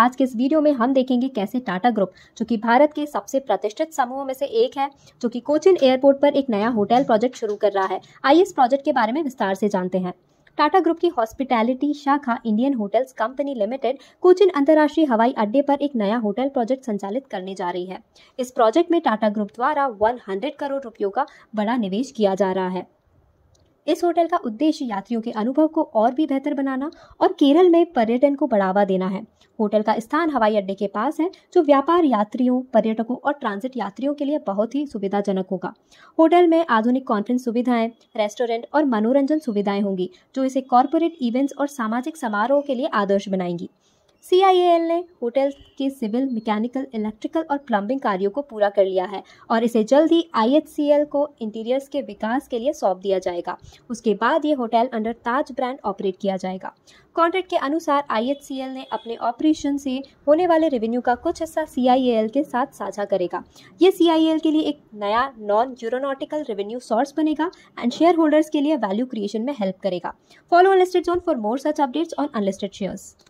आज के इस वीडियो में हम देखेंगे कैसे टाटा ग्रुप जो कि भारत के सबसे प्रतिष्ठित समूहों में से एक है जो कि कोचिन एयरपोर्ट पर एक नया होटल प्रोजेक्ट शुरू कर रहा है आइए इस प्रोजेक्ट के बारे में विस्तार से जानते हैं टाटा ग्रुप की हॉस्पिटैलिटी शाखा Indian hotels company limited Cochin अंतर्राष्ट्रीय हवाई अड्डे पर एक नया होटल प्रोजेक्ट संचालित करने जा रही है इस प्रोजेक्ट में टाटा ग्रुप द्वारा 100 करोड़ रुपयों का बड़ा निवेश किया जा रहा है इस होटल का उद्देश्य यात्रियों के अनुभव को और भी बेहतर बनाना और केरल में पर्यटन को बढ़ावा देना है होटल का स्थान हवाई अड्डे के पास है जो व्यापार यात्रियों पर्यटकों और ट्रांजिट यात्रियों के लिए बहुत ही सुविधाजनक होगा होटल में आधुनिक कॉन्फ्रेंस सुविधाएं रेस्टोरेंट और मनोरंजन सुविधाएं होंगी जो इसे कॉरपोरेट इवेंट्स और सामाजिक समारोह के लिए आदर्श बनाएंगी एल ने होटल के सिविल मैकेनिकल इलेक्ट्रिकल और प्लम्बिंग कार्यों को पूरा कर लिया है और इसे जल्द ही एल को इंटीरियर्स के विकास के लिए सौंप दिया जाएगा उसके बाद ये hotel under Taj brand operate किया जाएगा कॉन्ट्रैक्ट के अनुसार एल ने अपने ऑपरेशन से होने वाले रेवेन्यू का कुछ हिस्सा एल के साथ साझा करेगा ये एल के लिए एक नया नॉन यूरोनोटिकल रेवेन्यू सोर्स बनेगा एंड शेयर होल्डर्स के लिए वैल्यू क्रिएशन में हेल्प करेगा follow unlisted zone for more such updates on unlisted shares